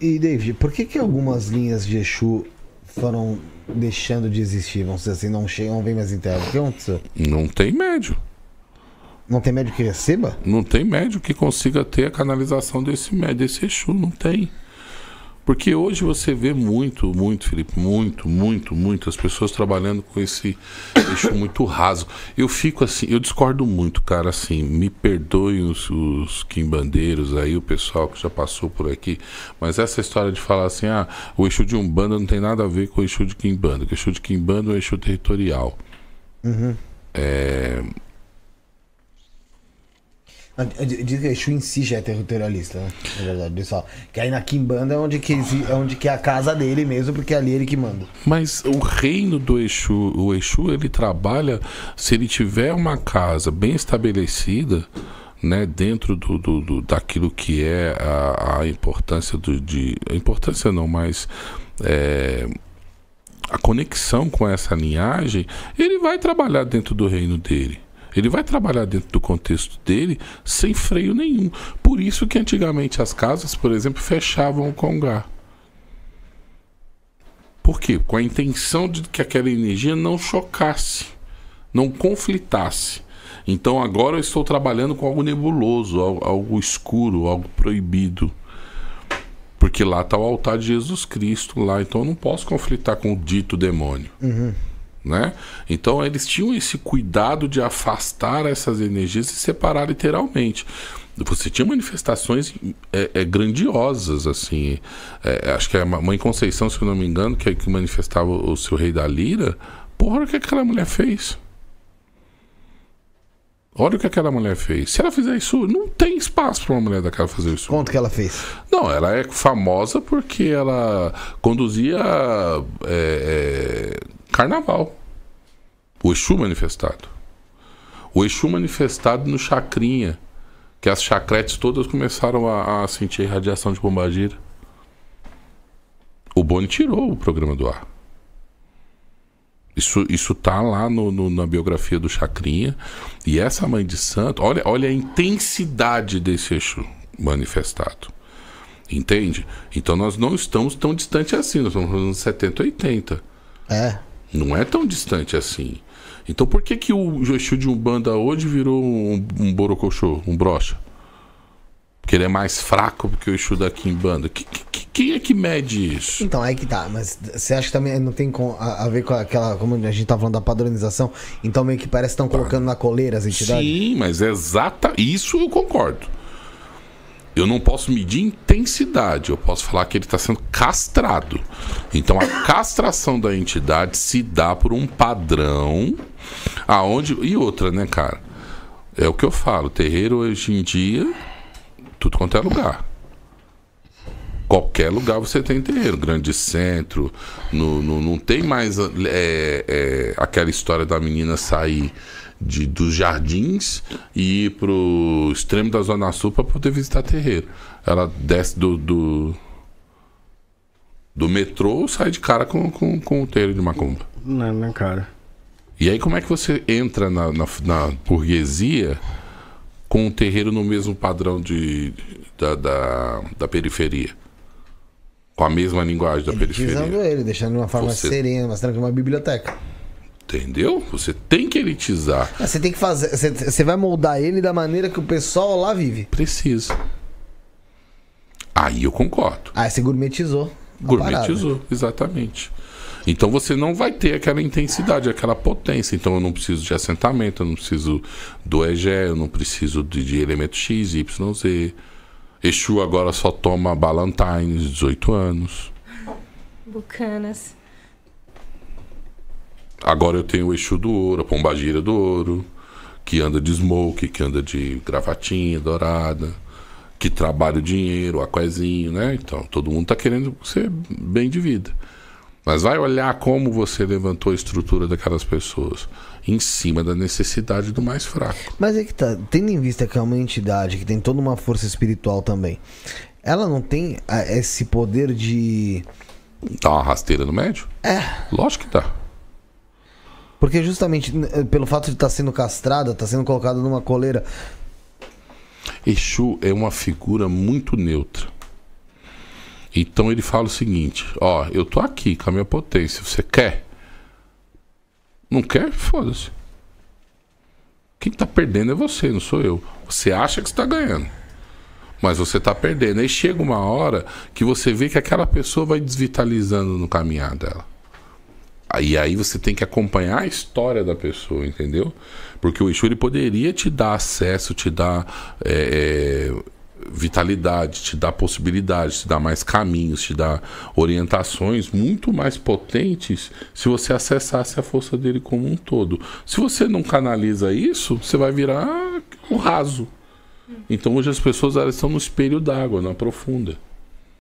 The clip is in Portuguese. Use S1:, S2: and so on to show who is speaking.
S1: e David, por que, que algumas linhas de Exu foram deixando de existir? Vamos dizer assim, não chegam, bem mais em O que aconteceu?
S2: Não tem médio. Não tem médio que receba? Não tem médio que consiga ter a canalização desse desse Exu, não tem. Porque hoje você vê muito, muito, Felipe, muito, muito, muito as pessoas trabalhando com esse eixo muito raso. Eu fico assim, eu discordo muito, cara, assim, me perdoem os, os quimbandeiros aí, o pessoal que já passou por aqui, mas essa história de falar assim, ah, o eixo de Umbanda não tem nada a ver com o eixo de Quimbanda, o eixo de Quimbanda é um eixo territorial. Uhum. É,
S1: Diz que Exu em si já é territorialista, né? É verdade, pessoal. Que aí na Kimbanda é onde, que, é onde que é a casa dele mesmo, porque é ali é ele que manda.
S2: Mas o reino do Exu, o Exu ele trabalha, se ele tiver uma casa bem estabelecida, né, dentro do, do, do daquilo que é a, a importância do, de. A importância não, mas. É, a conexão com essa linhagem, ele vai trabalhar dentro do reino dele. Ele vai trabalhar dentro do contexto dele sem freio nenhum. Por isso que antigamente as casas, por exemplo, fechavam o congar. Por quê? Com a intenção de que aquela energia não chocasse, não conflitasse. Então agora eu estou trabalhando com algo nebuloso, algo, algo escuro, algo proibido. Porque lá está o altar de Jesus Cristo, lá. Então eu não posso conflitar com o dito demônio. Uhum. Né? Então eles tinham esse cuidado de afastar essas energias e separar literalmente. Você tinha manifestações é, é, grandiosas, assim. É, é acho que é a Mãe Conceição, se eu não me engano, que, é que manifestava o, seu rei da lira. Porra, o que aquela mulher fez? Olha o que aquela mulher fez. Se ela fizer isso, não tem espaço para uma mulher daquela fazer isso. Quanto que ela fez? Não, ela é famosa porque ela conduzia é, é Carnaval. O Exu manifestado. O Exu manifestado no Chacrinha, que as chacretes todas começaram a, a sentir radiação de bombagira. O Boni tirou o programa do ar. Isso, isso tá lá no, no, na biografia do Chacrinha. E essa mãe de santo, olha, olha a intensidade desse eixo manifestado. Entende? Então nós não estamos tão distante assim, nós estamos falando 70, 80. É. Não é tão distante assim. Então por que que o Exu de Umbanda hoje virou um, um borocochô, um brocha? Porque ele é mais fraco do que o Exu daqui em Que, que,
S1: quem é que mede isso? Então, aí que tá. Mas você acha que também não tem com, a, a, ver com aquela... Como a gente tá falando da padronização. Então meio que parece que estão tá. colocando na coleira as entidades.
S2: Sim, mas é exata... Isso eu concordo eu não posso medir intensidade, eu posso falar que ele está sendo castrado. Então a castração da entidade se dá por um padrão aonde e outra, né, cara? É o que eu falo, terreiro hoje em dia tudo quanto é lugar qualquer lugar você tem terreiro, grande centro, no, no não tem mais é, é, aquela história da menina sair de, dos jardins e ir pro extremo da Zona Sul para poder visitar terreiro. Ela desce do, do, do metrô sai de cara com, com, com o terreiro de Macumba. Não, é não, cara. E aí como é que você entra na, na, na burguesia com o terreiro no mesmo padrão de, da, da, da periferia? com a mesma linguagem da periferia. Elitizando
S1: ele, deixando uma forma você... serena, mas tranquila, é uma biblioteca.
S2: Entendeu? Você tem que elitizar.
S1: você tem que fazer. Você, você vai moldar ele da maneira que o pessoal lá vive. Precisa.
S2: Aí eu concordo. Ah, você
S1: gourmetizou. Gourmetizou, parada. exatamente.
S2: Então você não vai ter aquela intensidade, aquela potência. Então eu não preciso de assentamento, eu não preciso do EGE, eu não preciso de, de elemento X, Y, Z. Exu agora só toma Ballantines, 18 anos.
S1: Bucanas.
S2: Agora eu tenho o Exu do Ouro, a Pombagira do Ouro, que anda de smoke, que anda de gravatinha dourada, que trabalha o dinheiro, o aquazinho, né? Então, todo mundo tá querendo ser bem de vida. Mas vai olhar como você levantou a estrutura daquelas pessoas em cima da necessidade do mais fraco.
S1: Mas é que tá, tendo em vista que é uma entidade que tem toda uma força espiritual também, ela não tem ah, esse
S2: poder de. Dar tá uma rasteira no médio? É. Lógico que tá.
S1: Porque justamente eh, pelo fato de estar tá sendo castrada, estar tá sendo colocada numa coleira.
S2: Exu é uma figura muito neutra. Então ele fala o seguinte: ó, eu tô aqui com a minha potência, você quer? Não quer? Foda-se. Quem tá perdendo é você, não sou eu. Você acha que está ganhando, mas você tá perdendo. Aí chega uma hora que você vê que aquela pessoa vai desvitalizando no caminhar dela. E aí você tem que acompanhar a história da pessoa, entendeu? Porque o Exu ele poderia te dar acesso, te dar é, é, vitalidade, te dá possibilidades, te dá mais caminhos, te dá orientações muito mais potentes se você acessasse a força dele como um todo. Se você não canaliza isso, você vai virar um raso. Então hoje as pessoas elas estão no espelho d'água, na profunda.